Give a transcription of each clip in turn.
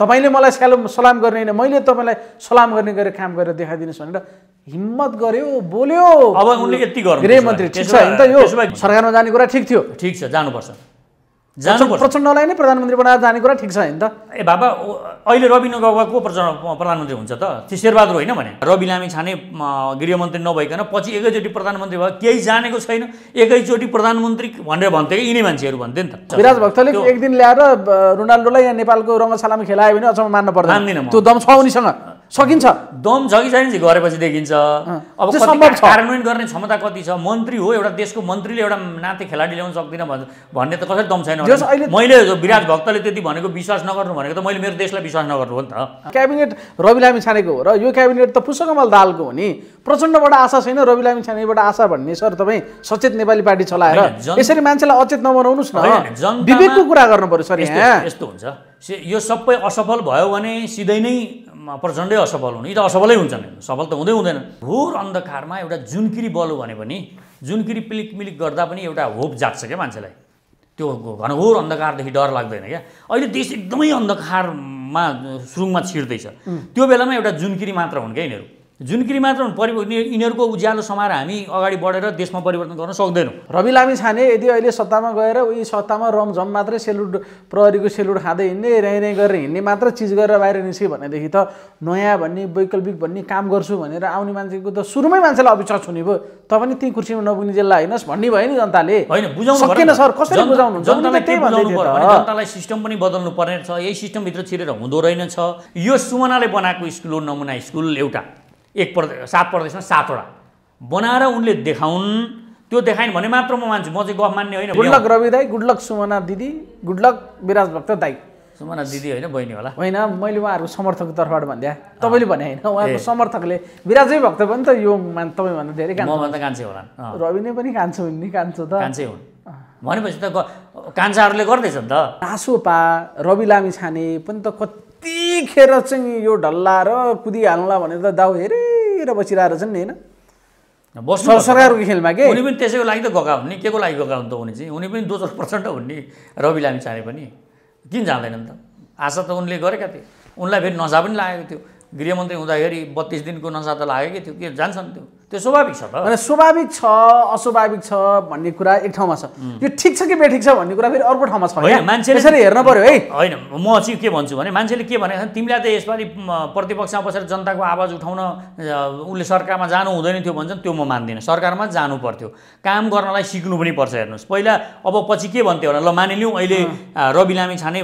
तपाईँले मलाई स्यालो सलाम गर्ने होइन मैले तपाईँलाई सलाम गर्ने गरेर काम गरेर देखाइदिनुहोस् भनेर हिम्मत गर्यो बोल्यो अब उनले यति गर्नु गृहमन्त्री ठिक छ त यो सरकारमा जाने कुरा ठिक थियो ठिक छ जानुपर्छ प्रचण्डलाई नै प्रधानमन्त्री बनाएर जाने कुरा ठिक छ नि त ए बाबा अहिले रवि नगवा को प्रधानमन्त्री हुन्छ त त्यो शेरबहादुर होइन भने रवि लामी छाने गृहमन्त्री नभइकन पछि एकैचोटि प्रधानमन्त्री भयो केही जानेको छैन एकैचोटि प्रधानमन्त्री भनेर भन्थ्यो कि यिनै मान्छेहरू भन्थ्यो नि त विराज भक्तले एक दिन ल्याएर रोनाल्डोलाई यहाँ नेपालको रङ्गशालामा खेलायो भने अचम्म मान्न पर्दैन त्यो दम छ उनीसँग सकिन्छ दम झगिसकिन्छ गरेपछि देखिन्छ अब कार्यान्वयन गर्ने क्षमता कति छ मन्त्री हो एउटा देशको मन्त्रीले एउटा नाते खेलाडी ल्याउन सक्दिनँ भन्ने त कसरी दम छैन मैले विराट भक्तले त्यति भनेको विश्वास नगर्नु भनेको त मैले मेरो देशलाई विश्वास नगर्नु हो नि त क्याबिनेट रवि लामी छानेको हो र यो क्याबिनेट त पुष्पकमल दालको हो नि प्रचण्डबाट आशा छैन रवि लामी छानेबाट आशा भन्ने सर तपाईँ सचेत नेपाली पार्टी चलाएर यसरी मान्छेलाई अचेत नबनाउनुहोस् न विवेकको कुरा गर्नु पर्यो सर यहाँ यस्तो हुन्छ यो सबै असफल भयो भने सिधै नै प्रचण्डै असफल हुनु यी त असफलै हुन्छन् सफल त हुँदै हुँदैन घोर अन्धकारमा एउटा जुनकिरी बल भने पनि जुनकिरी पिलिक मिलिक गर्दा पनि एउटा होप जाग्छ क्या मान्छेलाई त्यो घनघोर अन्धकारदेखि डर लाग्दैन क्या अहिले देश एकदमै अन्धकारमा सुरुङमा छिर्दैछ त्यो बेलामा एउटा जुनकिरी मात्र हुन् क्या यिनीहरू जुन किरी मात्र परिवर्तन यिनीहरूको उज्यालो समाएर हामी अगाडि बढेर देशमा परिवर्तन गर्न सक्दैनौँ रवि लामी छाने यदि अहिले सत्तामा गएर उही सत्तामा रमझम मात्रै सेलुड प्रहरीको सेलुड खाँदै हिँड्ने ऱ्याइ गरेर हिँड्ने मात्र चिज गरेर बाहिर निस्क्यो भनेदेखि त नयाँ भन्ने वैकल्पिक भन्ने काम गर्छु भनेर आउने मान्छेको त सुरुमै मान्छेलाई अविश्वास हुने भयो तपाईँ त्यही कुर्सीमा नपुग्ने जेललाई हेर्नुहोस् भन्ने भयो नि जनताले होइन बुझाउनु सकेन सर कसरी बुझाउनु जनतालाई सिस्टम पनि बदल्नु पर्ने छ यही सिस्टमभित्र छिरेर हुँदो रहेनछ यो सुमनाले बनाएको स्कुल हो नमुना स्कुल एउटा एक प्रदेश सात प्रदेशमा सातवटा बनाएर उनले देखाउन् त्यो देखाइन् भने मात्र म मान्छु म चाहिँ गफ मान्ने होइन गुड लक रवि दाई गुड लक सुमना दिदी गुड लक विराज भक्त दाई सुमना दिदी होइन बहिनी होला होइन मैले उहाँहरूको समर्थकको तर्फबाट भनिदिएँ तपाईँले भने होइन उहाँहरूको समर्थकले विराजै भक्त पनि त यो मान तपाईँभन्दा धेरै मभन्दा कान्छे होला रवि नै पनि कान्छु नि कान्छु त कान्छे हुन् भनेपछि त कान्छाहरूले गर्दैछ नि त आसो पा रवि लामी छाने पनि त कति त्यतिखेर चाहिँ यो ढल्ला र कुदिहाल्ला भनेर दाउ हेरेर बसिरहेको छन् नि होइन सरकारको खेलमा के उनी पनि त्यसैको लागि त गएका हुन् नि के को लागि गएका हुन् त उनी चाहिँ उनी पनि दोस्रो प्रचण्ड हुन् नि रवि लामी चाहे पनि किन जाँदैनन् त आशा त उनले गरेका थिए उनलाई फेरि नसा पनि लागेको थियो गृहमन्त्री हुँदाखेरि बत्तिस दिनको नसा त लागेकै थियो के जान्छन् त्यो त्यो स्वाभाविक छ त स्वाभाविक छ अस्वाभाविक छ भन्ने कुरा एक ठाउँमा छ यो ठिक छ कि बेठिक छ भन्ने कुरा फेरि अर्को ठाउँमा छ मान्छेले यसरी हेर्न पऱ्यो है होइन म चाहिँ के भन्छु भने मान्छेले के भनेको भने तिमीलाई त यसपालि प्रतिपक्षमा बसेर जनताको आवाज उठाउन उसले सरकारमा जानु हुँदैन थियो भन्छन् त्यो म मान्दिनँ सरकारमा जानु पर्थ्यो काम गर्नलाई सिक्नु पनि पर्छ हेर्नुहोस् पहिला अब पछि के भन्थ्यो होला ल मानिलिउँ अहिले रवि लामी छाने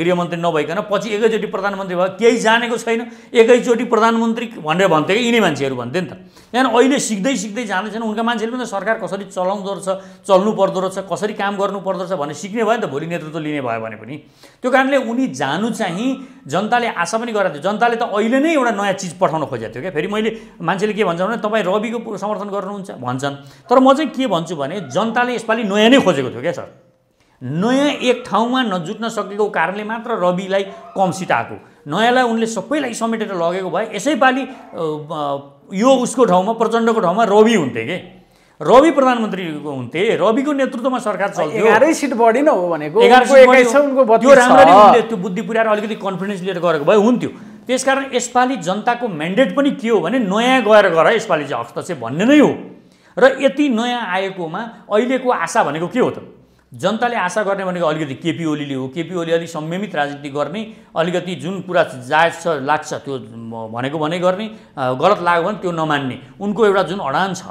गृहमन्त्री नभइकन पछि एकैचोटि प्रधानमन्त्री भयो केही जानेको छैन एकैचोटि प्रधानमन्त्री भनेर भन्थ्यो कि यिनै मान्छेहरू भन्थ्यो नि त यहाँ अहिले सिक्दै सिक्दै जाँदैछन् उनका मान्छेले पनि त सरकार कसरी चलाउँदो रहेछ चल्नु पर्दो रहेछ कसरी काम गर्नु पर्दो रहेछ भने सिक्ने भयो नि त भोलि नेतृत्व लिने भयो भने पनि त्यो कारणले उनी जानु चाहिँ जनताले आशा पनि गरेको थियो जनताले त अहिले नै एउटा नयाँ चिज पठाउन खोजेको थियो क्या फेरि मैले मान्छेले के भन्छ भने तपाईँ रविको समर्थन गर्नुहुन्छ भन्छन् तर म चाहिँ के भन्छु भने जनताले यसपालि नयाँ नै खोजेको थियो क्या सर नयाँ एक ठाउँमा नजुट्न सकेको कारणले मात्र रविलाई कम सिट आएको नयाँलाई उनले सबैलाई समेटेर लगेको भए यसैपालि यो उसको ठाउँमा प्रचण्डको ठाउँमा रवि हुन्थे कि रवि प्रधानमन्त्रीको हुन्थे रविको नेतृत्वमा सरकार चल्थ्यो एघारै सिट बढी नै हो भनेको त्यो राम्ररी उनले त्यो बुद्धि पुऱ्याएर अलिकति कन्फिडेन्स लिएर गरेको भए हुन्थ्यो त्यसकारण यसपालि जनताको म्यान्डेट पनि के हो भने नयाँ गएर गर यसपालि चाहिँ हस्तक्षेप भन्ने नै हो र यति नयाँ आएकोमा अहिलेको आशा भनेको के हो त जनताले आशा गर्ने भनेको अलिकति केपी ओलीले हो केपी ओली अलिक संयमित राजनीति गर्ने अलिकति जुन कुरा जायज छ लाग्छ त्यो भनेको भने गर्ने गलत लाग्यो भने त्यो नमान्ने उनको एउटा जुन अडान छ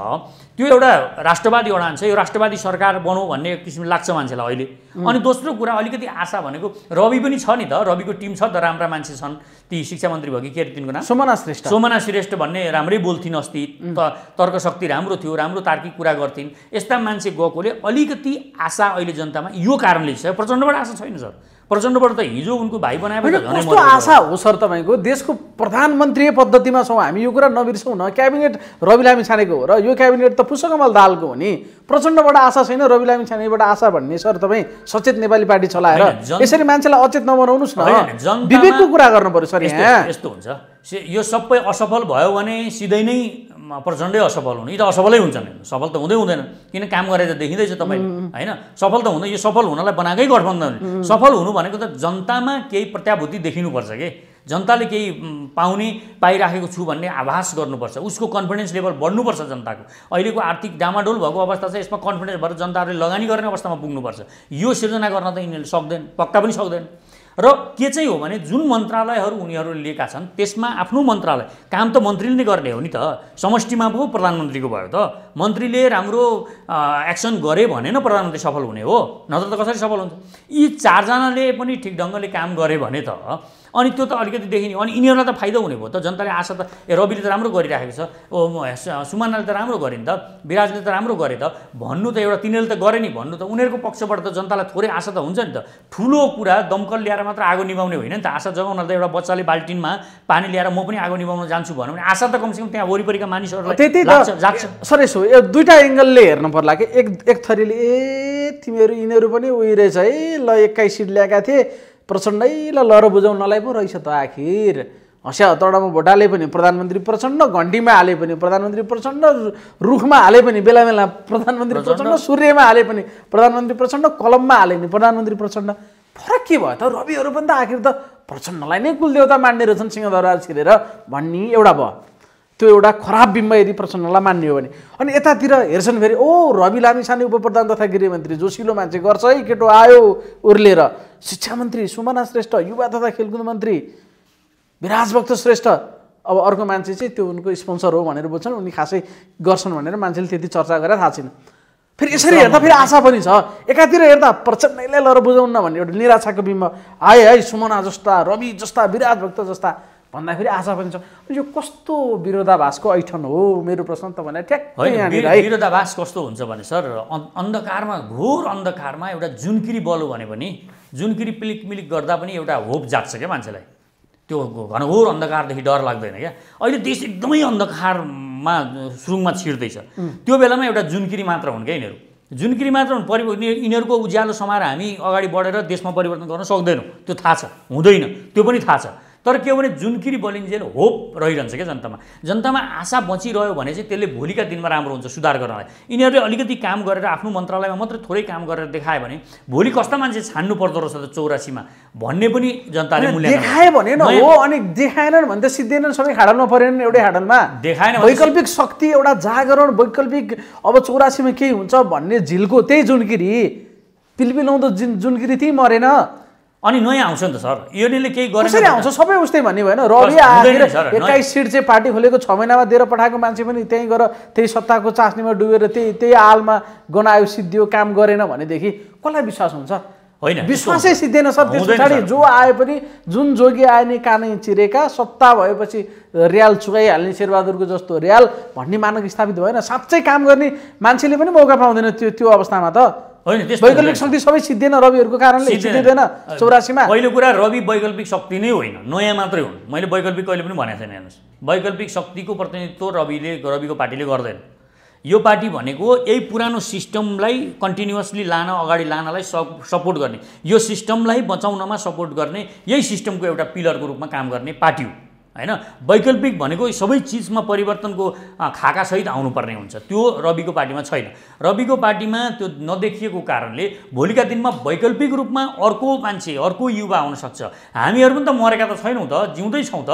त्यो एउटा राष्ट्रवादी अडान छ यो राष्ट्रवादी सरकार बनाऊ भन्ने किसिम लाग्छ मान्छेलाई अहिले अनि दोस्रो कुरा अलिकति आशा भनेको रवि पनि छ नि त रविको टिम छ त राम्रा मान्छे छन् ती शिक्षा मन्त्री भयो कि के अरे तिनको नाम सोमना श्रेष्ठ सोमना श्रेष्ठ भन्ने राम्रै बोल्थिन् अस्ति त तर्कशक्ति राम्रो थियो राम्रो तार्किक कुरा गर्थिन् यस्ता मान्छे गएकोले अलिकति आशा अहिले अहिले जनतामा यो कारणले छ प्रचण्डबाट आशा छैन सर प्रचण्डबाट त हिजो उनको भाइ भने कस्तो आशा हो सर तपाईँको देशको प्रधानमन्त्री पद्धतिमा छौँ हामी यो कुरा नबिर्सौँ न क्याबिनेट रवि लामी छानेको हो र यो क्याबिनेट त पुष्पकमल दालको हो नि प्रचण्डबाट आशा छैन रवि लामी छानेबाट आशा भन्ने सर तपाईँ सचेत नेपाली पार्टी चलाएर यसरी मान्छेलाई अचेत नबनाउनुहोस् न विवेकको कुरा गर्नु पर्यो सर यहाँ यस्तो हुन्छ यो सबै असफल भयो भने सिधै नै प्रचण्डै असफल हुनु यी त असफलै हुन्छन् सफल त हुँदै हुँदैन किन काम गरेर देखिँदैछ तपाईँ होइन सफल त हुँदैन यो सफल हुनलाई बनाएकै गठबन्धन सफल हुनु भनेको त जनतामा केही प्रत्याभूति देखिनुपर्छ कि जनताले केही पाउने पाइराखेको छु भन्ने आभास गर्नुपर्छ उसको कन्फिडेन्स लेभल बढ्नुपर्छ जनताको अहिलेको आर्थिक डामाडोल भएको अवस्था छ यसमा कन्फिडेन्स भएर जनताहरूले लगानी गर्ने अवस्थामा पुग्नुपर्छ यो सिर्जना गर्न त यिनीहरूले सक्दैन पक्का पनि सक्दैन र के चाहिँ हो भने जुन मन्त्रालयहरू उनीहरूले लिएका छन् त्यसमा आफ्नो मन्त्रालय काम त मन्त्रीले नै गर्ने हो नि त समष्टिमा पो प्रधानमन्त्रीको भयो त मन्त्रीले राम्रो एक्सन गरे भने न प्रधानमन्त्री सफल हुने हो नत्र त कसरी सफल हुन्छ यी चारजनाले पनि ठिक ढङ्गले काम गरे भने त अनि त्यो त अलिकति देखिने अनि यिनीहरूलाई त फाइदा हुने भयो त जनताले आशा त ए रविले त राम्रो गरिराखेको छ ओ सुमानाले त राम्रो गरे नि त विराजले त राम्रो गरे त भन्नु त एउटा तिनीहरूले त गरे नि भन्नु त उनीहरूको पक्षबाट त जनतालाई थोरै आशा त हुन्छ नि त ठुलो कुरा दमकल ल्याएर मात्र आगो निभाउने होइन नि त आशा जगाउन त एउटा बच्चाले बाल्टिनमा पानी ल्याएर म पनि आगो निभाउन जान्छु भनौँ भने आशा त कमसेकम त्यहाँ वरिपरिका मानिसहरूलाई त्यति जान्छ सर यसो यो दुइटा एङ्गलले हेर्नु पर्ला कि एक एक थरीले ए तिमीहरू यिनीहरू पनि उयो रहेछ है ल एक्काइस सिट ल्याएका थिए प्रचण्डैलाई लर लहर बुझाउनलाई पो रहेछ त आखिर हँस्या हतडामा भोट हाले पनि प्रधानमन्त्री प्रचण्ड घन्टीमा हाले पनि प्रधानमन्त्री प्रचण्ड रुखमा हाले पनि बेला बेला प्रधानमन्त्री प्रचण्ड सूर्यमा हाले पनि प्रधानमन्त्री प्रचण्ड कलममा हाले पनि प्रधानमन्त्री प्रचण्ड फरक के भयो त रविहरू पनि त आखिर त प्रचण्डलाई नै कुलदेवता मान्ने रहेछन् सिंहदरबार छिरेर भन्ने एउटा भयो त्यो एउटा खराब बिम्ब यदि प्रचण्डलाई मान्ने हो भने अनि यतातिर हेर्छन् फेरि ओ रवि लामिछाने उपप्रधान तथा गृहमन्त्री जोसिलो मान्छे गर्छ है केटो आयो उर्लेर शिक्षा मन्त्री सुमना श्रेष्ठ युवा तथा खेलकुद मन्त्री विराजभक्त श्रेष्ठ अब अर्को मान्छे चाहिँ त्यो उनको स्पोन्सर हो भनेर बोल्छन् उनी खासै गर्छन् भनेर मान्छेले त्यति चर्चा गरेर थाहा छैन फेरि यसरी हेर्दा फेरि आशा पनि छ एकातिर हेर्दा प्रचण्डले लर बुझाउन भन्ने एउटा निराशाको बिम्ब आए है सुमना जस्ता रवि जस्ता विराजभक्त जस्ता भन्दाखेरि आशा पनि छ यो कस्तो विरोधाभासको ऐठन हो मेरो प्रश्न त तपाईँलाई ठ्याक्कै विरोधाभास कस्तो हुन्छ भने सर अन्धकारमा घोर अन्धकारमा एउटा जुनकिरी बलो भने पनि जुनकिरी पिलिक मिलिक गर्दा पनि एउटा होप जाग्छ क्या मान्छेलाई त्यो घनघोर अन्धकारदेखि डर लाग्दैन क्या अहिले देश एकदमै अन्धकारमा सुरुङमा छिर्दैछ त्यो बेलामा एउटा जुनकिरी मात्र हुन् क्या यिनीहरू जुनकिरी मात्र हुन् परि यिनीहरूको उज्यालो समाएर हामी अगाडि बढेर देशमा परिवर्तन गर्न सक्दैनौँ त्यो थाहा छ हुँदैन त्यो पनि थाहा छ तर के हो भने जुनकिरी बलिन्जेल होप रहिरहन्छ क्या जनतामा जनतामा आशा बचिरह्यो भने चाहिँ त्यसले भोलिका दिनमा राम्रो हुन्छ सुधार गर्नलाई यिनीहरूले अलिकति काम गरेर आफ्नो मन्त्रालयमा मात्रै थोरै काम गरेर देखायो भने भोलि कस्ता मान्छे छान्नु पर्दो रहेछ त चौरासीमा भन्ने पनि जनताले देखायो भने न हो अनि देखाएनन् भने त सिद्धेनन् सबै खाडलमा परेन एउटै खाडलमा देखाएन वैकल्पिक शक्ति एउटा जागरण वैकल्पिक अब चौरासीमा केही हुन्छ भन्ने झिल्को त्यही जुनकिरी पिलपिलाउँदो जुन जुनकिरी त्यहीँ मरेन अनि नयाँ आउँछ नि त सर योले केही गरेर आउँछ सबै उस्तै भन्ने भएन रवि एक्काइस सिट चाहिँ पार्टी खोलेको छ महिनामा दिएर पठाएको मान्छे पनि त्यहीँ गएर त्यही सत्ताको चास्नीमा डुबेर त्यही त्यही हालमा गनायो सिद्धियो काम गरेन भनेदेखि कसलाई विश्वास हुन्छ होइन विश्वासै सिद्धेन सर त्यस पछाडि जो आए पनि जुन जोगी आए नि कानै चिरेका सत्ता भएपछि रियाल चुकाइहाल्ने शेरबहादुरको जस्तो रियाल भन्ने मानक स्थापित भएन साँच्चै काम गर्ने मान्छेले पनि मौका पाउँदैन त्यो त्यो अवस्थामा त वैकल्पिक शक्ति सबै सिद्धिएन रविहरूको कारणले सिद्धिँदैन चौरासीमा पहिलो कुरा रवि वैकल्पिक शक्ति नै होइन नयाँ मात्रै हुन् मैले वैकल्पिक कहिले पनि भनेको छैन हेर्नुहोस् वैकल्पिक शक्तिको प्रतिनिधित्व रविले रविको पार्टीले गर्दैन यो पार्टी भनेको यही पुरानो सिस्टमलाई कन्टिन्युसली लान अगाडि लानलाई सप सपोर्ट गर्ने यो सिस्टमलाई बचाउनमा सपोर्ट गर्ने यही सिस्टमको एउटा पिलरको रूपमा काम गर्ने पार्टी हो होइन वैकल्पिक भनेको सबै चिजमा परिवर्तनको खाकासहित आउनुपर्ने हुन्छ त्यो रविको पार्टीमा छैन रविको पार्टीमा त्यो नदेखिएको कारणले भोलिका दिनमा वैकल्पिक रूपमा अर्को मान्छे अर्को युवा आउनसक्छ हामीहरू पनि त मरेका त छैनौँ त जिउँदै छौँ त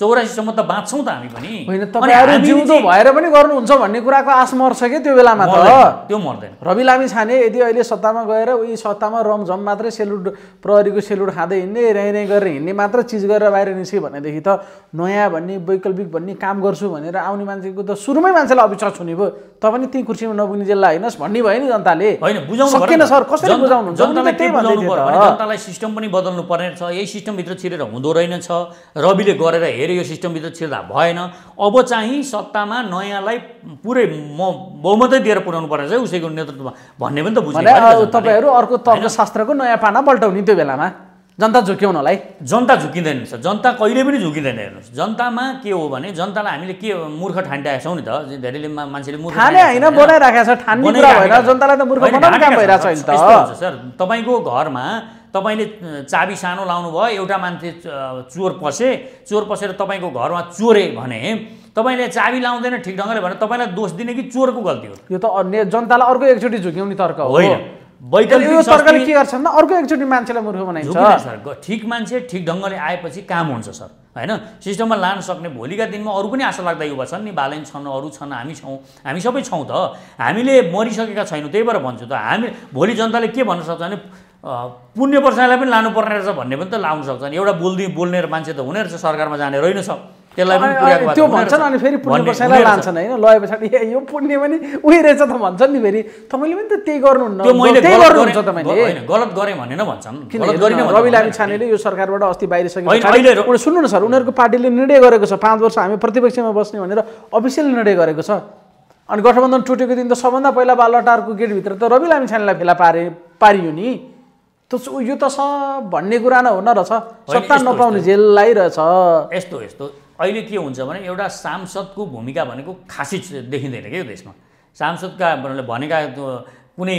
चौरासीसम्म त बाँच्छौँ त हामी पनि होइन जिउँदो भएर पनि गर्नुहुन्छ भन्ने कुराको आश मर्छ क्या त्यो बेलामा त त्यो मर्दैन रवि लामी छाने यदि अहिले सत्तामा गएर उही सत्तामा रमझम मात्रै सेलुड प्रहरीको सेलुड खाँदै हिँड्ने ऱ्याइ ऱ्याइ गरेर हिँड्ने मात्र चिज गरेर बाहिर निस्क्यो भनेदेखि त नयाँ भन्ने वैकल्पिक भन्ने काम गर्छु भनेर आउने मान्छेको त सुरुमै मान्छेलाई अविश्वास हुने भयो तपाईँ त्यही कुर्सीमा नपुग्ने जेल्ला हेर्नुहोस् भन्ने भयो नि जनताले होइन बुझाउनु सर कसरी बुझाउनुहुन्छ जनतालाई सिस्टम पनि बदल्नु पर्ने छ यही सिस्टमभित्र छिरेर हुँदो रहेनछ रविले गरेर हेऱ्यो यो सिस्टमभित्र छिर्दा भएन अब चाहिँ सत्तामा नयाँलाई पुरै म बहुमतै दिएर पुऱ्याउनु पर्ने उसैको नेतृत्वमा भन्ने पनि त बुझ्नु तपाईँहरू अर्को तर्कशास्त्रको नयाँ पाना पल्टाउने त्यो बेलामा जनता झुक्याउनलाई जनता झुकिँदैन सर जनता कहिले पनि झुकिँदैन हेर्नुहोस् जनतामा के हो भने जनतालाई हामीले के मूर्ख ठानिरहेको छौँ नि त धेरैले मान्छेले मूर्ख होइन छ जनतालाई त मूर्ख काम भइरहेको छ सर तपाईँको घरमा तपाईँले चाबी सानो लाउनु भयो एउटा मान्छे चोर पसे चोर पसेर तपाईँको घरमा चोरे भने तपाईँले चाबी लाउँदैन ठिक ढङ्गले भने तपाईँलाई दोष दिने कि चोरको गल्ती हो यो त अन्य जनतालाई अर्को एकचोटि झुक्याउने तर्क होइन के गर्छन् अर्को एकचोटि मान्छेलाई मूर्ख बनाइन्छ सर ठिक मान्छे ठिक ढङ्गले आएपछि काम हुन्छ सर होइन सिस्टममा लान सक्ने भोलिका दिनमा अरू पनि आशा लाग्दा युवा छन् नि बालन छन् अरू छन् हामी छौँ हामी सबै छौँ त हामीले मरिसकेका छैनौँ त्यही भएर भन्छु त हामी भोलि जनताले के भन्न सक्छ भने पुण्य पर्सालाई पनि लानुपर्ने रहेछ भन्ने पनि त लाउन सक्छन् एउटा बोल्दै बोल्ने मान्छे त हुने रहेछ सरकारमा जाने रहेनछ त्यसलाई पनि त्यो भन्छन् अनि फेरि पुण्य कसैलाई लान्छन् होइन लय पछाडि ए यो पुण्य पनि उही रहेछ त भन्छन् नि फेरि तपाईँले पनि त त्यही गर्नुहुन्न त्यो मैले त्यही गर्नुहुन्छ तपाईँले होइन गलत गरेँ भनेर भन्छन् गलत रवि लामी छानेले यो सरकारबाट अस्ति बाहिरिसक्यो सुन्नु न सर उनीहरूको पार्टीले निर्णय गरेको छ पाँच वर्ष हामी प्रतिपक्षमा बस्ने भनेर अफिसियल निर्णय गरेको छ अनि गठबन्धन टुटेको दिन त सबभन्दा पहिला बालटारको गेटभित्र त रवि लामी छानेलाई फेला पारे पारियो नि त यो त छ भन्ने कुरा नहुन रहेछ सत्ता नपाउने जेललाई रहेछ यस्तो यस्तो अहिले के हुन्छ भने एउटा सांसदको भूमिका भनेको खासै देखिँदैन क्या यो देशमा सांसदका भनेका कुनै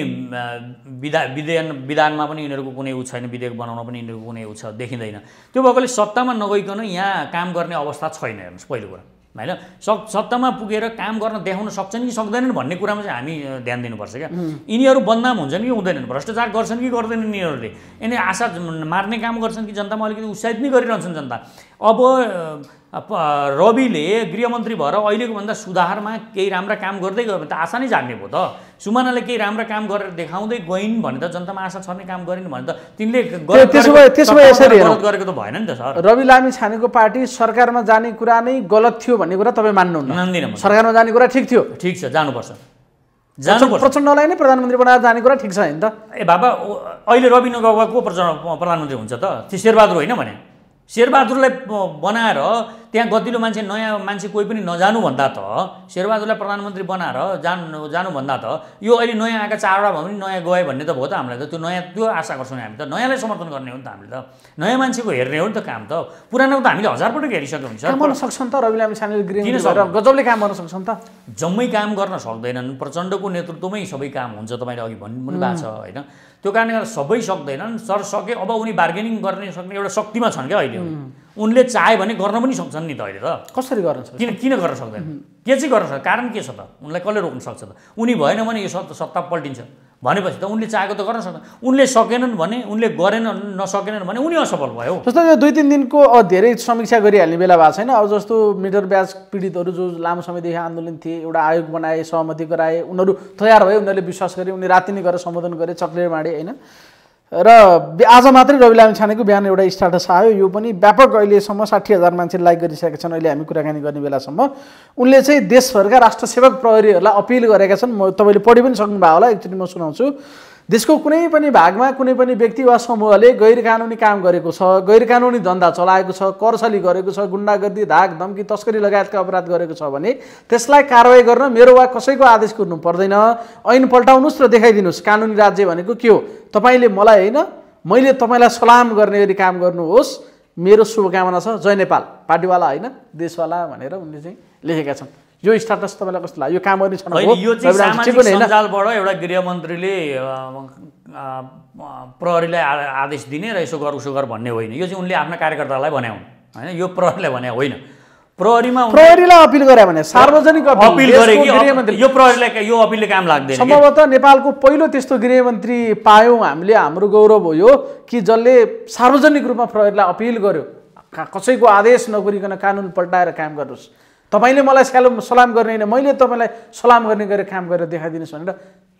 विधा विधेयन विधानमा पनि यिनीहरूको कुनै उ छैन विधेयक बनाउन पनि यिनीहरूको कुनै उ छ देखिँदैन त्यो भएकोले सत्तामा नगइकन यहाँ काम गर्ने अवस्था छैन हेर्नुहोस् पहिलो कुरा होइन सक सत्तामा पुगेर काम गर्न देखाउन सक्छन् कि सक्दैनन् भन्ने कुरामा चाहिँ हामी ध्यान दिनुपर्छ क्या यिनीहरू बदनाम हुन्छन् कि हुँदैनन् भ्रष्टाचार गर्छन् कि गर्दैनन् यिनीहरूले यिनी आशा मार्ने काम गर्छन् कि जनतामा अलिकति उत्साहित नै गरिरहन्छन् जनता अब रविले गृहमन्त्री भएर अहिलेको भन्दा सुधारमा केही राम्रा काम गर्दै गयो भने त आशा नै जान्ने भयो त सुमानाले केही राम्रा काम गरेर देखाउँदै गइन् भने त जनतामा आशा छर्ने काम गरिन् भने त तिनले गरेको त भएन नि त सर रवि लामी छानेको पार्टी सरकारमा जाने कुरा नै गलत थियो भन्ने कुरा तपाईँ मान्नु मान्दिनँ सरकारमा जाने कुरा ठिक थियो ठिक छ जानुपर्छ जानुपर्छ प्रचण्डलाई नै प्रधानमन्त्री बनाएर जाने कुरा ठिक छ होइन त ए बाबा अहिले रवि नगवाको प्रचण्ड प्रधानमन्त्री हुन्छ त शेरबहादुर होइन भने शेरबहादुरलाई बनाएर त्यहाँ गतिलो मान्छे नयाँ मान्छे कोही पनि नजानुभन्दा त शेरबहादुरलाई प्रधानमन्त्री बनाएर जानु जानुभन्दा त यो अहिले नयाँ आएका चारवटा भए पनि नयाँ गए भन्ने त भयो त हामीलाई त त्यो नयाँ त्यो आशा गर्छौँ हामी त नयाँलाई समर्थन गर्ने हो नि त हामीले त नयाँ मान्छेको हेर्ने हो नि त काम त पुरानो त हामीले हजारपटक हेरिसक्यो हुन्छ गर्न त रवि गजबले काम गर्न सक्छन् त जम्मै काम गर्न सक्दैनन् प्रचण्डको नेतृत्वमै सबै काम हुन्छ तपाईँले अघि भन्नु पनि भएको छ होइन त्यो कारणले गर्दा सबै सक्दैनन् सर सके अब उनी बार्गेनिङ गर्ने सक्ने एउटा शक्तिमा छन् क्या अहिले उनले चाहे भने गर्न पनि सक्छन् नि त अहिले त कसरी गर्न सक्छ किन किन गर्न सक्दैन के चाहिँ गर्न सक्छ कारण के छ त उनलाई कसले रोक्न सक्छ त उनी भएन भने यो सत्ता पल्टिन्छ भनेपछि त उनले चाहेको त गर्न सक्दैन उनले सकेनन् भने उनले गरेनन् नसकेनन् भने उनी असफल भयो जस्तो यो दुई तिन दिनको धेरै समीक्षा गरिहाल्ने बेला भएको छैन अब जस्तो मिटर ब्याज पीडितहरू जो लामो समयदेखि आन्दोलन थिए एउटा आयोग बनाए सहमति गराए उनीहरू तयार भए उनीहरूले विश्वास गरे उनीहरू राति नै गरेर सम्बोधन गरे चक्लेर माडे होइन र आज मात्रै रवि लामी छानेको बिहान एउटा स्टाटस आयो यो पनि व्यापक अहिलेसम्म साठी हजार मान्छे लाइक गरिसकेका छन् अहिले हामी कुराकानी गर्ने बेलासम्म उनले चाहिँ देशभरका राष्ट्र सेवक प्रहरीहरूलाई अपिल गरेका छन् म तपाईँले पढि पनि सक्नुभयो होला एकचोटि म सुनाउँछु देशको कुनै पनि भागमा कुनै पनि व्यक्ति वा समूहले गैर कानुनी काम गरेको छ गैर कानुनी धन्दा चलाएको छ करसली गरेको छ गुन्डागर्दी धाक धम्की तस्करी लगायतका अपराध गरेको छ भने त्यसलाई कारवाही गर्न मेरो वा कसैको आदेश कुर्नु पर्दैन ऐन पल्टाउनुहोस् र देखाइदिनुहोस् कानुनी राज्य भनेको के हो तपाईँले मलाई होइन मैले तपाईँलाई सलाम गर्ने गरी काम गर्नुहोस् मेरो शुभकामना छ जय नेपाल पार्टीवाला होइन देशवाला भनेर उनले चाहिँ लेखेका छन् यो स्टाटस तपाईँलाई कस्तो लाग्यो यो काम गर्ने सञ्जालबाट एउटा गृहमन्त्रीले प्रहरीलाई आदेश दिने र यसो गर उसो गर भन्ने होइन यो चाहिँ उनले आफ्ना कार्यकर्तालाई हुन् होइन यो प्रहरीलाई भने होइन प्रहरीमा प्रहरीलाई अपिल गरे भने सार्वजनिक अपिल गरे यो प्रहरीलाई यो अपिलले काम लाग्दैन सम्भवतः नेपालको पहिलो त्यस्तो गृहमन्त्री पायौँ हामीले हाम्रो गौरव हो यो कि जसले सार्वजनिक रूपमा प्रहरीलाई अपिल गर्यो कसैको आदेश नगरिकन कानुन पल्टाएर काम गर्नुहोस् तपाईँले मलाई स्यालम सलाम गर्ने होइन मैले तपाईँलाई सलाम गर्ने गरेर काम गरेर देखाइदिनुहोस् भनेर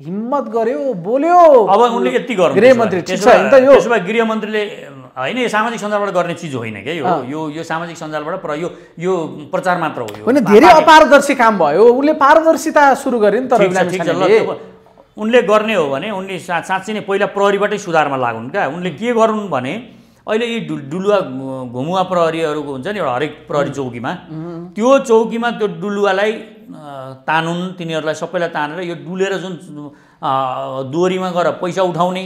हिम्मत गर्यो बोल्यो अब उनले यति गर्नु गृहमन्त्री ठिक छ त यो गृहमन्त्रीले होइन यो सामाजिक सञ्जालबाट गर्ने चिज होइन क्या यो यो यो सामाजिक सञ्जालबाट प्र यो यो प्रचार मात्र हो होइन धेरै अपारदर्शी काम भयो उनले पारदर्शिता सुरु गर्यो नि तर उनले गर्ने हो भने उनले साँच्चै नै पहिला प्रहरीबाटै सुधारमा लागुन् क्या उनले के गरून् भने अहिले यी डु डुलुवा घुमुवा प्रहरीहरूको हुन्छ नि एउटा हरेक प्रहरी चौकीमा त्यो चौकीमा त्यो डुलुवालाई तानुन् तिनीहरूलाई सबैलाई तानेर यो डुलेर जुन डोरीमा गएर पैसा उठाउने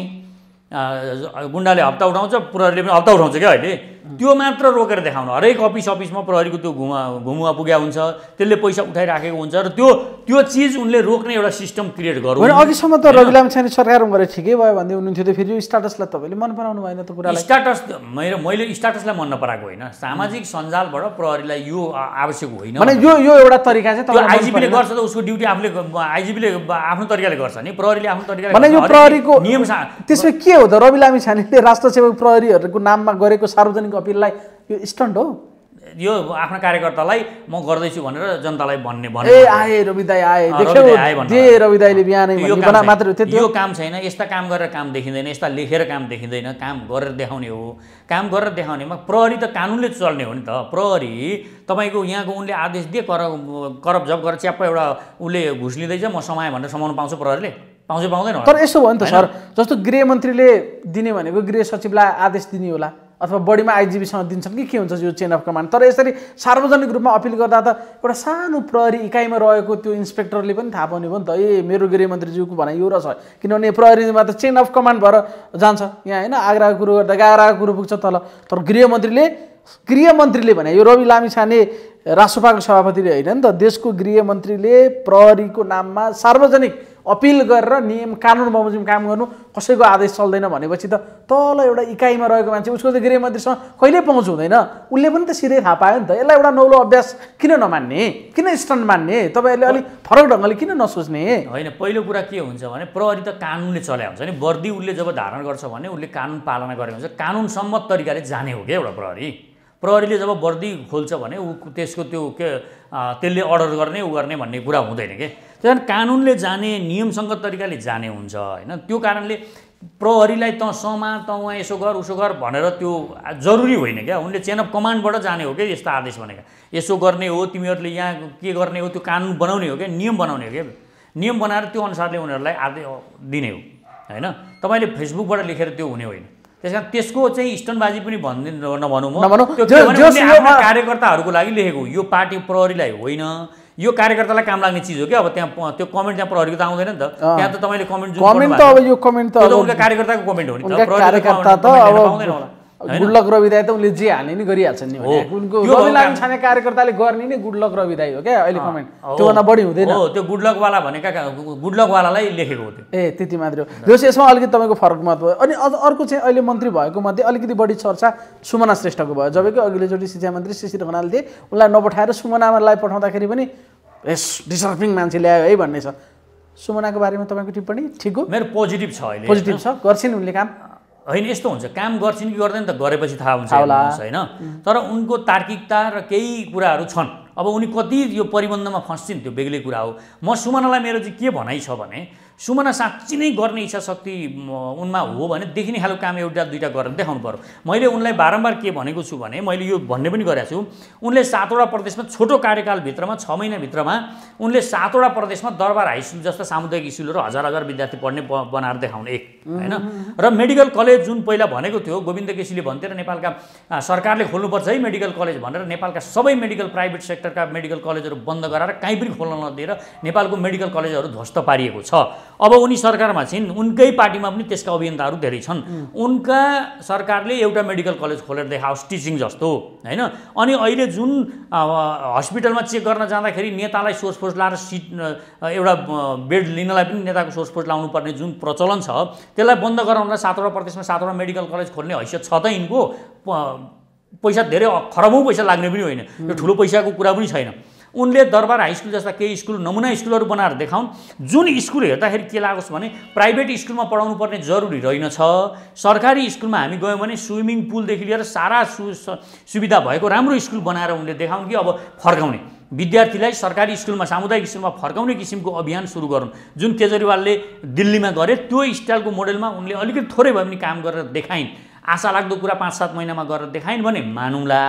गुन्डाले हप्ता उठाउँछ प्रहरीले पनि हप्ता उठाउँछ क्या अहिले त्यो मात्र रोकेर देखाउनु हरेक अफिस अफिसमा प्रहरीको त्यो घुमा घुमुवा पुग्या हुन्छ त्यसले पैसा उठाइराखेको हुन्छ र त्यो त्यो चिज उनले रोक्ने एउटा सिस्टम क्रिएट गरौँ अघिसम्म त रवि छैन सरकार गएर ठिकै भयो भन्दै हुनुहुन्थ्यो त फेरि स्टाटसलाई तपाईँले मन पराउनु भएन त कुरा स्टाटस मेरो मैले स्टाटसलाई मन नपराएको होइन सामाजिक सञ्जालबाट प्रहरीलाई यो आवश्यक होइन भने यो यो एउटा तरिका चाहिँ त्यो आइजिपीले गर्छ त उसको ड्युटी आफूले आइजिपीले आफ्नो तरिकाले गर्छ नि प्रहरीले आफ्नो तरिकाले भने यो प्रहरीको नियम त्यसमा के हो त रवि लामी छानेले राष्ट्र सेवक प्रहरीहरूको नाममा गरेको सार्वजनिक निर्वाचनको अपिललाई यो स्टन्ट हो यो आफ्नो कार्यकर्तालाई म गर्दैछु भनेर जनतालाई भन्ने भन्ने ए आए आए दाईले बिहानै मात्र यो काम छैन यस्ता काम गरेर काम देखिँदैन यस्ता लेखेर काम देखिँदैन काम गरेर देखाउने हो काम गरेर देखाउनेमा प्रहरी त कानुनले चल्ने हो नि त प्रहरी तपाईँको यहाँको उनले आदेश दिए कर करप जब गरेर च्याप्प एउटा उसले घुस लिँदैछ म समाएँ भनेर समाउनु पाउँछु प्रहरीले पाउँछ पाउँदैन तर यसो भयो नि त सर जस्तो गृहमन्त्रीले दिने भनेको गृह सचिवलाई आदेश दिने होला अथवा बडीमा आइजिबीसँग दिन्छन् कि के हुन्छ यो चेन अफ कमान्ड तर यसरी सार्वजनिक रूपमा अपिल गर्दा त एउटा सानो प्रहरी इकाइमा रहेको त्यो इन्सपेक्टरले पनि थाहा पाउने भयो नि त ए मेरो गृहमन्त्रीज्यूको भनाइ यो रहेछ किनभने प्रहरीमा त चेन अफ कमान्ड भएर जान्छ यहाँ होइन आग्राको कुरो गर्दा आग्राको कुरो पुग्छ तल तर गृहमन्त्रीले गृहमन्त्रीले भने यो रवि लामी छाने सभापतिले होइन नि त देशको गृहमन्त्रीले प्रहरीको नाममा सार्वजनिक अपिल गरेर नियम कानुन बमोजिम काम गर्नु कसैको आदेश चल्दैन भनेपछि त तल एउटा इकाइमा रहेको मान्छे उसको त गृहमन्त्रीसँग कहिल्यै पहुँच हुँदैन उसले पनि त सिधै थाहा पायो नि त यसलाई एउटा नौलो अभ्यास किन नमान्ने किन स्टन्ट मान्ने तपाईँहरूले अलिक फरक ढङ्गले किन नसोच्ने होइन पहिलो कुरा के हुन्छ भने प्रहरी त कानुनले चल्या हुन्छ नि वर्दी उसले जब धारण गर्छ भने उसले कानुन पालना गरेको हुन्छ कानुन सम्मत तरिकाले जाने हो क्या एउटा प्रहरी प्रहरीले जब वर्दी खोल्छ भने ऊ त्यसको त्यो के त्यसले अर्डर गर्ने ऊ गर्ने भन्ने कुरा हुँदैन कि त्यस कारण कानुनले जाने नियमसङ्गत तरिकाले जाने हुन्छ होइन त्यो कारणले प्रहरीलाई त समा त उहाँ यसो गर उसो गर भनेर त्यो जरुरी होइन क्या उनले चेन अफ कमान्डबाट जाने हो क्या यस्तो आदेश भनेका यसो गर्ने हो तिमीहरूले यहाँ के गर्ने हो त्यो कानुन बनाउने हो क्या नियम बनाउने हो क्या नियम बनाएर त्यो अनुसारले उनीहरूलाई आदेश दिने हो होइन तपाईँले फेसबुकबाट लेखेर त्यो हुने होइन त्यस कारण त्यसको चाहिँ स्टनबाजी पनि भन्दै नभनौँ कार्यकर्ताहरूको लागि लेखेको यो पार्टी प्रहरीलाई होइन यो कार्यकर्तालाई काम लाग्ने चिज हो क्या अब त्यहाँ त्यो कमेन्ट त्यहाँ प्रहरीको त आउँदैन नि त त्यहाँ त तपाईँले कमेन्ट कमेन्ट त अब यो कमेन्ट त कार्यकर्ताको कमेन्ट हो नि त गुडलक रविदाय त उनले जे हाल्ने नि गरिहाल्छ नि उनको लामी छाने कार्यकर्ताले गर्ने नै गुडलक रविदाय हो क्या अहिले कमेन्ट त्योभन्दा बढी हुँदैन त्यो गुडलकवाला भनेका गुडलकवालालाई लेखेको हो ए त्यति मात्रै हो जस यसमा अलिकति तपाईँको फरक मत भयो अनि अझ अर्को चाहिँ अहिले मन्त्री भएको मध्ये अलिकति बढी चर्चा सुमना श्रेष्ठको भयो जबकि अघिल्लोचोटि शिक्षा मन्त्री श्री खनाल थिए उनलाई नपठाएर सुमनालाई पठाउँदाखेरि पनि यस डिसर्भिङ मान्छे ल्यायो है भन्ने छ सुमनाको बारेमा तपाईँको टिप्पणी ठिक हो मेरो पोजिटिभ छ अहिले पोजिटिभ छ नि उनले काम होइन यस्तो हुन्छ काम गर्छिन् कि गर्दैन त गरेपछि थाहा हुन्छ होइन तर उनको तार्किकता र केही कुराहरू छन् अब उनी कति यो परिबन्धमा फस्छिन् त्यो बेग्लै कुरा हो म सुमनालाई मेरो चाहिँ के भनाइ छ भने सुमना साँच्ची नै गर्ने इच्छा शक्ति उनमा हो भने देखिने खालको काम एउटा दुइटा गरेर देखाउनु पऱ्यो मैले उनलाई बारम्बार के भनेको छु भने मैले यो भन्ने पनि गरेको छु उनले सातवटा प्रदेशमा छोटो कार्यकालभित्रमा छ महिनाभित्रमा उनले सातवटा प्रदेशमा दरबार हाई स्कुल जस्ता सामुदायिक स्कुलहरू हजार हजार विद्यार्थी पढ्ने बनाएर देखाउने एक होइन र मेडिकल कलेज जुन पहिला भनेको थियो गोविन्द केसीले भन्थ्यो र नेपालका सरकारले खोल्नुपर्छ है मेडिकल कलेज भनेर नेपालका सबै मेडिकल प्राइभेट सेक्टरका मेडिकल कलेजहरू बन्द गराएर काहीँ पनि खोल्न नदिएर नेपालको मेडिकल कलेजहरू ध्वस्त पारिएको छ अब उनी सरकारमा छिन् उनकै पार्टीमा पनि त्यसका अभियन्ताहरू धेरै छन् उनका सरकारले एउटा मेडिकल कलेज खोलेर देखाओस् टिचिङ जस्तो होइन अनि अहिले जुन हस्पिटलमा चेक गर्न जाँदाखेरि नेतालाई सोर्सफोर्स लाएर सिट एउटा बेड लिनलाई पनि नेताको सोर्सफोर्स लाउनुपर्ने जुन प्रचलन छ त्यसलाई बन्द गराउनलाई सातवटा प्रदेशमा सातवटा मेडिकल कलेज खोल्ने हैसियत छ त यिनको पैसा धेरै खरबौँ पैसा लाग्ने पनि होइन यो ठुलो पैसाको कुरा पनि छैन उनले दरबार हाई स्कुल जस्ता केही स्कुल नमुना स्कुलहरू बनाएर देखाउन् जुन स्कुल हेर्दाखेरि के लागोस् भने प्राइभेट स्कुलमा पढाउनु पर्ने जरुरी रहेनछ सरकारी स्कुलमा हामी गयौँ भने स्विमिङ पुलदेखि लिएर सारा सु सुविधा भएको राम्रो स्कुल बनाएर उनले देखाउन् कि अब फर्काउने विद्यार्थीलाई सरकारी स्कुलमा सामुदायिक स्कुलमा फर्काउने किसिमको अभियान सुरु गरौँ जुन केजरीवालले दिल्लीमा गरे त्यो स्टाइलको मोडलमा उनले अलिकति थोरै भए पनि काम गरेर देखाइन् आशा लाग्दो कुरा पाँच सात महिनामा गरेर देखाइन् भने मानौँला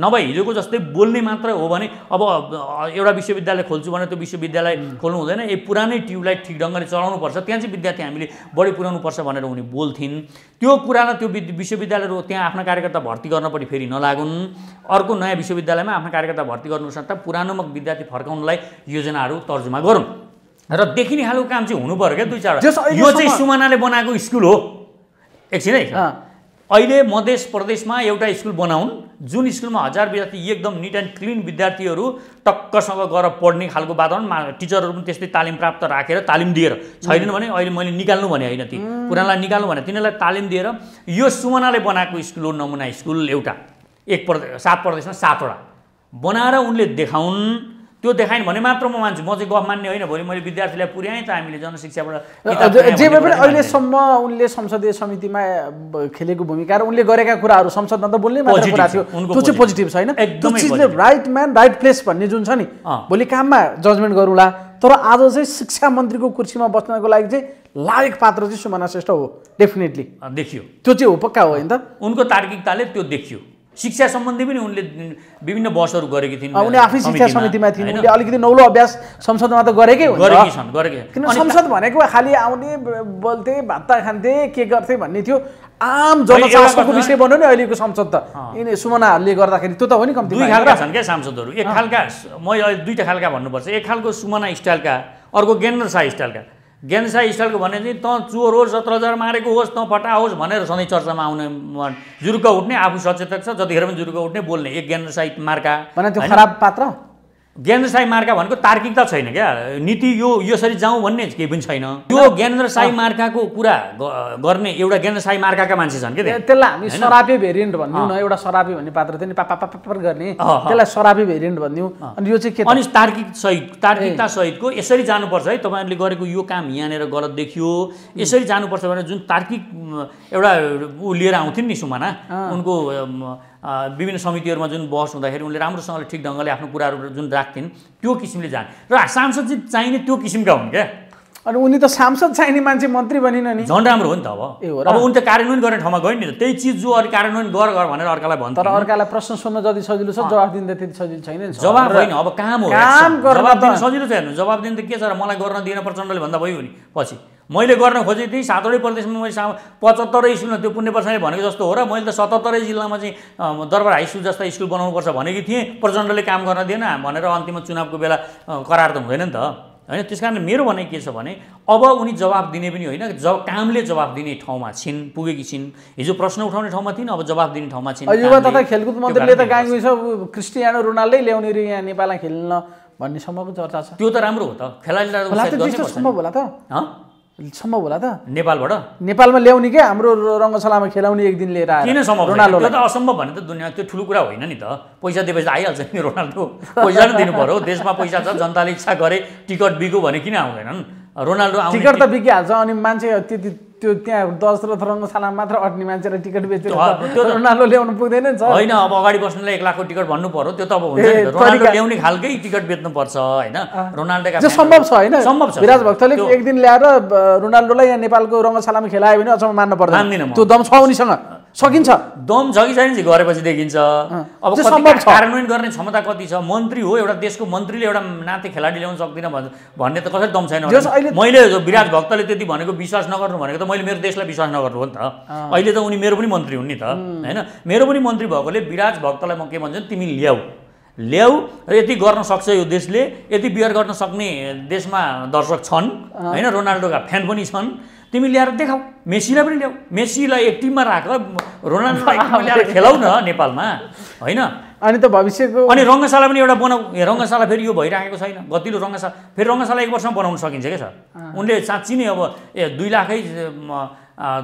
नभए हिजोको जस्तै बोल्ने मात्र हो भने अब एउटा विश्वविद्यालय खोल्छु भने त्यो विश्वविद्यालय खोल्नु हुँदैन ए पुरानै ट्युबलाई ठिक ढङ्गले चलाउनुपर्छ त्यहाँ चाहिँ विद्यार्थी हामीले बढी पुर्याउनुपर्छ भनेर उनी बोल्थिन् त्यो कुरालाई त्यो विश्वविद्यालयहरू त्यहाँ आफ्ना कार्यकर्ता भर्ती गर्नपट्टि फेरि नलागुन् अर्को नयाँ विश्वविद्यालयमा आफ्ना कार्यकर्ता भर्ती गर्नु सट्टा पुरानोमा विद्यार्थी फर्काउनलाई योजनाहरू तर्जुमा गरौँ र देखिने खालको काम चाहिँ हुनु पऱ्यो क्या दुई चार यो चाहिँ सुमानाले बनाएको स्कुल हो एकछिनै अहिले मधेस प्रदेशमा एउटा स्कुल बनाउन् जुन स्कुलमा हजार विद्यार्थी एकदम निट एन्ड क्लिन विद्यार्थीहरू टक्कसँग गएर पढ्ने खालको वातावरण टिचरहरू पनि त्यस्तै तालिम प्राप्त राखेर तालिम दिएर छैनन् भने अहिले मैले निकाल्नु भने होइन ती पुरानोलाई निकाल्नु भने तिनीहरूलाई तालिम दिएर यो सुमनाले बनाएको स्कुल हो नमुना स्कुल एउटा एक प्रदेश सात प्रदेशमा सातवटा बनाएर उनले देखाउन् त्यो देखाएन भने मात्र म मान्छु म चाहिँ गफ मान्ने होइन भोलि मैले विद्यार्थीलाई पुर्याएँ त हामीले जनशिक्षाबाट जे भए पनि अहिलेसम्म उनले संसदीय समितिमा खेलेको भूमिका र उनले गरेका कुराहरू संसदमा त बोल्ने मात्र कुरा थियो त्यो चाहिँ पोजिटिभ छ होइन राइट म्यान राइट प्लेस भन्ने जुन छ नि भोलि काममा जजमेन्ट गरौँला तर आज चाहिँ शिक्षा मन्त्रीको कुर्सीमा बस्नको लागि चाहिँ लायक पात्र चाहिँ सुमाना श्रेष्ठ हो डेफिनेटली देखियो त्यो चाहिँ हो पक्का हो होइन त उनको तार्किकताले त्यो देखियो शिक्षा सम्बन्धी पनि उनले विभिन्न बसहरू गरेकी थिइन् उनी आफ्नै शिक्षा समितिमा थिइन् उनले अलिकति नौलो अभ्यास संसदमा त गरेकै गरेकै छन् गरेकै संसद भनेको खालि आउने बोल्थे भत्ता खान्थे के गर्थे भन्ने थियो आम जनचासोको विषय बन्यो नि अहिलेको संसद त यिनी सुमनाहरूले गर्दाखेरि त्यो त हो नि कम्ती दुई खालका छन् क्या सांसदहरू एक खालका म अहिले दुईवटा खालका भन्नुपर्छ एक खालको सुमना स्टाइलका अर्को गेन्द्र शाह स्टाइलका गेन्सा स्टाइलको भने चाहिँ तँ चोर होस् सत्र हजार मारेको होस् तँ फटा होस् भनेर सधैँ चर्चामा आउने जुरुक्क उठ्ने आफू सचेतक छ जतिखेर पनि जुरुक्क उठ्ने बोल्ने एक ज्ञानसाई मार्का खराब पात्र ज्ञानेन्द्र साई मार्का भनेको तार्किकता छैन क्या नीति यो यसरी जाउँ भन्ने केही पनि छैन यो ज्ञानेन्द्र साई मार्काको कुरा गर्ने एउटा ज्ञानेन्द्र साई मार्काका मान्छे छन् क्या त्यसलाई हामी सरापे भेरिएन्ट भन्यौँ न एउटा सरापे भन्ने पात्र थियो नि पापा पापा गर्ने त्यसलाई सरापे भेरिएन्ट भन्यौँ अनि यो चाहिँ के अनि तार्किक सहित तार्किकता सहितको यसरी जानुपर्छ है तपाईँहरूले गरेको यो काम यहाँनिर गलत देखियो यसरी जानुपर्छ भनेर जुन तार्किक एउटा ऊ लिएर आउँथ्यो नि सुमाना उनको विभिन्न समितिहरूमा जुन बहस हुँदाखेरि उनले राम्रोसँगले ठिक ढङ्गले आफ्नो कुराहरू जुन राख्थिन् त्यो किसिमले जान् र सांसद चाहिँ चाहिने त्यो किसिमका हुन् क्या अनि उनी त सांसद चाहिने मान्छे मन्त्री बनिन नि झन् राम्रो हो नि त अब अब उनी त कार्यान्वयन गर्ने ठाउँमा गयो नि त त्यही चिज जो अरू कार्यान्वयन गर गर भनेर अर्कालाई भन्छ तर अर्कालाई प्रश्न सोध्न जति सजिलो छ जवाब दिँदा त्यति सजिलो छैन जवाब होइन अब काम हो काम सजिलो छ हेर्नु जवाब दिनु त के छ र मलाई गर्न दिन प्रचण्डले भन्दा भयो नि पछि मैले गर्न खोजेको थिएँ सातवटै प्रदेशमा मैले सा पचहत्तरै स्कुलमा त्यो पुण्य प्रसादले भनेको जस्तो हो र मैले त सतहत्तरै जिल्लामा चाहिँ दरबार हाई स्कुल जस्ता स्कुल बनाउनुपर्छ भनेकी थिएँ प्रचण्डले काम गर्न दिएन भनेर अन्तिममा चुनावको बेला करार त हुँदैन नि त होइन त्यस कारण मेरो भने के छ भने अब उनी जवाब दिने पनि होइन जब कामले जवाब दिने ठाउँमा छिन् पुगेकी छिन् हिजो प्रश्न उठाउने ठाउँमा थिइन् अब जवाब दिने ठाउँमा छिन् युवा तथा खेलकुद मन्त्रीले त गएको क्रिस्टियानो रोनाल्डै ल्याउने रे यहाँ नेपाललाई खेल्न भन्ने सम्मको चर्चा छ त्यो त राम्रो हो त खेलाडीलाई सम्भव होला त सम्भव होला त नेपालबाट नेपालमा ल्याउने क्या हाम्रो रङ्गशालामा खेलाउने एक दिन लिएर किन सम्भव रोनाल्डो त असम्भव भने त दुनियाँ त्यो ठुलो कुरा होइन नि त पैसा दिएपछि आइहाल्छ नि रोनाल्डो पैसा नै दिनु पऱ्यो देशमा पैसा छ जनताले इच्छा गरे टिकट बिग्यो भने किन आउँदैनन् रोनाल्डो टिकट त बिकिहाल्छ अनि मान्छे त्यति त्यो त्यहाँ दशरथ रङ्गशाला मात्र अट्ने मान्छेलाई टिकट बेचेर त्यो रोनाल्डो ल्याउनु पुग्दैन नि होइन अब अगाडि बस्नुलाई एक लाखको टिकट भन्नु पर्यो त्यो त अब हुन्छ रोनाल्डो ल्याउने खालकै टिकट बेच्नुपर्छ होइन रोनाल्डो सम्भव छ होइन सम्भव छ विराज भक्तले एक दिन ल्याएर रोनाल्डोलाई यहाँ नेपालको रङ्गशालामा खेलायो भने अचम्म मान्नु पर्दैन त्यो दम छ उनीसँग सकिन्छ दम झगिसकिन्छ चाहिँ गरेपछि देखिन्छ अब कार्यान्वयन गर्ने क्षमता कति छ मन्त्री हो एउटा देशको मन्त्रीले एउटा नाते खेलाडी ल्याउन सक्दिनँ भन्छ भन्ने त कसरी दम छैन मैले विराट भक्तले त्यति भनेको विश्वास नगर्नु भनेको त मैले मेरो देशलाई विश्वास नगर्नु हो नि त अहिले त उनी मेरो पनि मन्त्री हुन् नि त होइन मेरो पनि मन्त्री भएकोले विराज भक्तलाई म के भन्छु तिमी ल्याऊ ल्याऊ र यति गर्न सक्छ यो देशले यति बियर गर्न सक्ने देशमा दर्शक छन् होइन रोनाल्डोका फ्यान पनि छन् तिमी ल्याएर देखाऊ मेसीलाई पनि ल्याऊ मेसीलाई एक टिममा राखेर रोनाल्डो ल्याएर खेलाउ न नेपालमा होइन अनि त भविष्यको अनि रङ्गशाला पनि एउटा बनाऊ रङ्गशाला फेरि यो भइरहेको छैन गतिलो रङ्गशाला फेरि रङ्गशाला एक वर्षमा बनाउन सकिन्छ क्या सर उनले साँच्ची नै अब ए दुई लाखै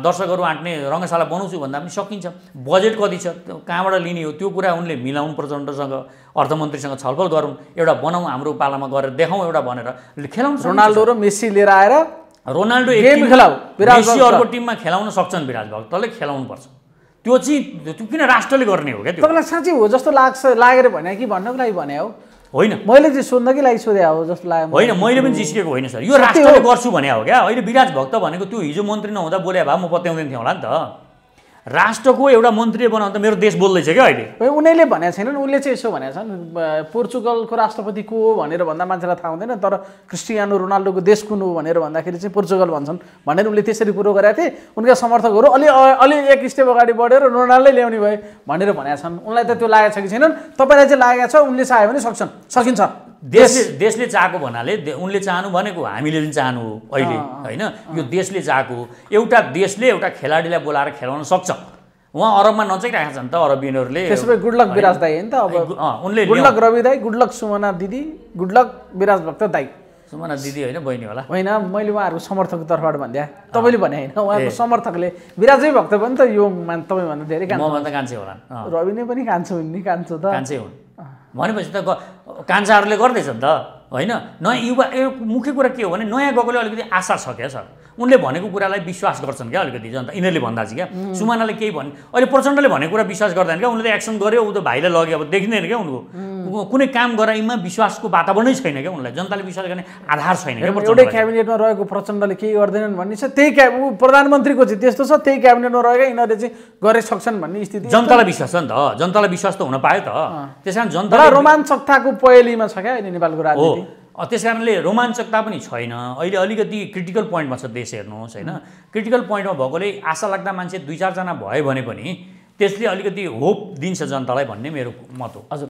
दर्शकहरू आँट्ने रङ्गशाला बनाउँछु भन्दा पनि सकिन्छ बजेट कति छ कहाँबाट लिने हो त्यो कुरा उनले मिलाउनु प्रचण्डसँग अर्थमन्त्रीसँग छलफल गरौँ एउटा बनाऊ हाम्रो पालामा गरेर देखाउँ एउटा भनेर खेलाउँ रोनाल्डो र मेसी लिएर आएर रोनाल्डो गेम खेलाउ मेसी अर्को टिममा खेलाउन सक्छन् विराज भक्तले पर्छ त्यो चाहिँ त्यो किन राष्ट्रले गर्ने हो क्या तपाईँलाई साँच्चै हो जस्तो लाग्छ लागेर भने कि भन्नको लागि भने हो होइन मैले चाहिँ सोध्नकै लागि सोधे हो जस्तो लाग्यो होइन मैले पनि जिस्केको होइन सर यो राष्ट्रले गर्छु भने हो क्या अहिले विराज भक्त भनेको त्यो हिजो मन्त्री नहुँदा बोले भए म बताउँदैन थिएँ होला नि त राष्ट्रको एउटा मन्त्री बनाउँदा मेरो देश बोल्दैछ क्या अहिले उनीहरूले भनेको छैनन् उसले चाहिँ यसो भनेको छन् पोर्चुगलको राष्ट्रपति को हो भनेर भन्दा मान्छेलाई थाहा हुँदैन तर क्रिस्टियानो रोनाल्डोको देश कुन हो भनेर भन्दाखेरि चाहिँ पोर्चुगल भन्छन् भनेर उनले त्यसरी कुरो गरेका थिए उनका समर्थकहरू अलि अलि एक स्टेप अगाडि बढेर रोनाल्डै ल्याउने भए भनेर भनेका छन् उनलाई त त्यो लागेको छ कि छैनन् तपाईँलाई चाहिँ लागेको छ उनले चाह्यो भने सक्छन् सकिन्छ देशले देशले चाहेको भन्नाले उनले चाहनु भनेको हामीले पनि चाहनु हो अहिले होइन यो देशले चाहेको एउटा देशले एउटा खेलाडीलाई बोलाएर खेलाउन सक्छ उहाँ अरबमा छ नि त अरबियनहरूले त्यसो गुड लक विराज दाई होइन त अब उनले गुड लक रवि दाई गुड लक सुमना दिदी गुड लक विराज भक्त दाई सुमना दिदी होइन बहिनी होला होइन मैले उहाँहरूको समर्थकको तर्फबाट भनिदिएँ तपाईँले भने होइन उहाँको समर्थकले विराजै भक्त पनि त यो तपाईँभन्दा धेरै भन्दा कान्छे होला रवि नै पनि कान्छो नि कान्छो त कान्छे हुन् भनेपछि त कान्छाहरूले गर्दैछ नि त होइन नयाँ युवा मुख्य कुरा के हो भने नयाँ गएकोले अलिकति आशा छ क्या सर उनले भनेको कुरालाई विश्वास गर्छन् क्या अलिकति जनता यिनीहरूले भन्दा चाहिँ क्या सुमानाले केही भन् अहिले प्रचण्डले भनेको कुरा विश्वास गर्दैन क्या उनले त एक्सन गर्यो ऊ त भाइलाई लग्यो अब देखिँदैन क्या उनको कुनै काम गराइमा विश्वासको वातावरणै छैन क्या उनलाई जनताले विश्वास गर्ने आधार छैन क्या एउटै क्याबिनेटमा रहेको प्रचण्डले केही गर्दैनन् भन्ने छ त्यही क्याब प्रधानमन्त्रीको चाहिँ त्यस्तो छ त्यही क्याबिनेटमा रहेका यिनीहरूले चाहिँ गरे सक्छन् भन्ने स्थिति जनतालाई विश्वास छ नि त जनतालाई विश्वास त हुन पायो त त्यस कारण जनता रोमाञ्चकताको पहेलीमा छ क्या अहिले नेपालको राजनीति त्यस कारणले रोमाञ्चकता पनि छैन अहिले अलिकति क्रिटिकल पोइन्टमा छ देश हेर्नुहोस् होइन क्रिटिकल पोइन्टमा भएकोले आशा लाग्दा मान्छे दुई चारजना भयो भने पनि त्यसले अलिकति होप दिन्छ जनतालाई भन्ने मेरो मत हो हजुर